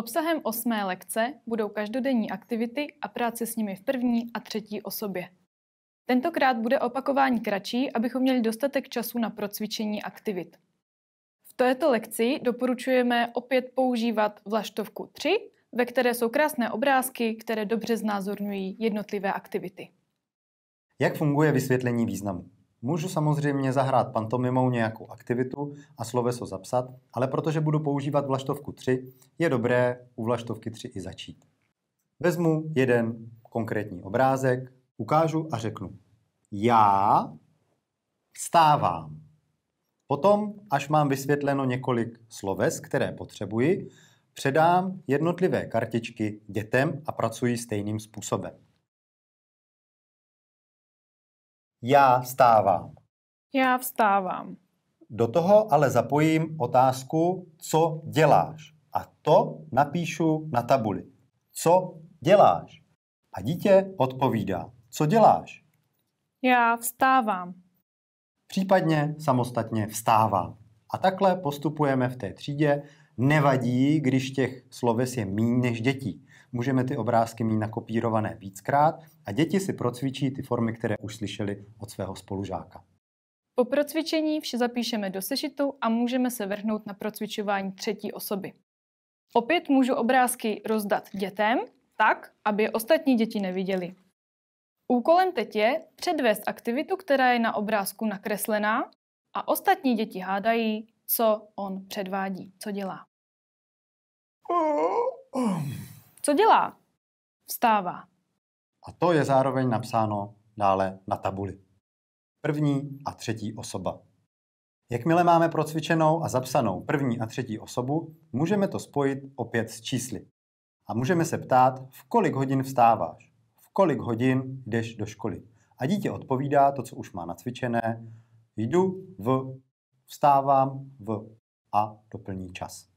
Obsahem osmé lekce budou každodenní aktivity a práce s nimi v první a třetí osobě. Tentokrát bude opakování kratší, abychom měli dostatek času na procvičení aktivit. V této lekci doporučujeme opět používat vlaštovku 3, ve které jsou krásné obrázky, které dobře znázorňují jednotlivé aktivity. Jak funguje vysvětlení významu? Můžu samozřejmě zahrát pantomimou nějakou aktivitu a sloveso zapsat, ale protože budu používat vlaštovku 3, je dobré u vlaštovky 3 i začít. Vezmu jeden konkrétní obrázek, ukážu a řeknu. Já vstávám. Potom, až mám vysvětleno několik sloves, které potřebuji, předám jednotlivé kartičky dětem a pracuji stejným způsobem. Já vstávám. Já vstávám. Do toho ale zapojím otázku, co děláš. A to napíšu na tabuli. Co děláš? A dítě odpovídá. Co děláš? Já vstávám. Případně samostatně vstávám. A takhle postupujeme v té třídě nevadí, když těch sloves je míň než dětí. Můžeme ty obrázky mít nakopírované víckrát a děti si procvičí ty formy, které už slyšeli od svého spolužáka. Po procvičení vše zapíšeme do sešitu a můžeme se vrhnout na procvičování třetí osoby. Opět můžu obrázky rozdat dětem, tak, aby je ostatní děti neviděli. Úkolem teď je předvést aktivitu, která je na obrázku nakreslená a ostatní děti hádají, co on předvádí, co dělá. Co dělá? Vstává. A to je zároveň napsáno dále na tabuli. První a třetí osoba. Jakmile máme procvičenou a zapsanou první a třetí osobu, můžeme to spojit opět s čísly. A můžeme se ptát, v kolik hodin vstáváš, v kolik hodin jdeš do školy. A dítě odpovídá to, co už má nacvičené, jdu v, vstávám v a doplní čas.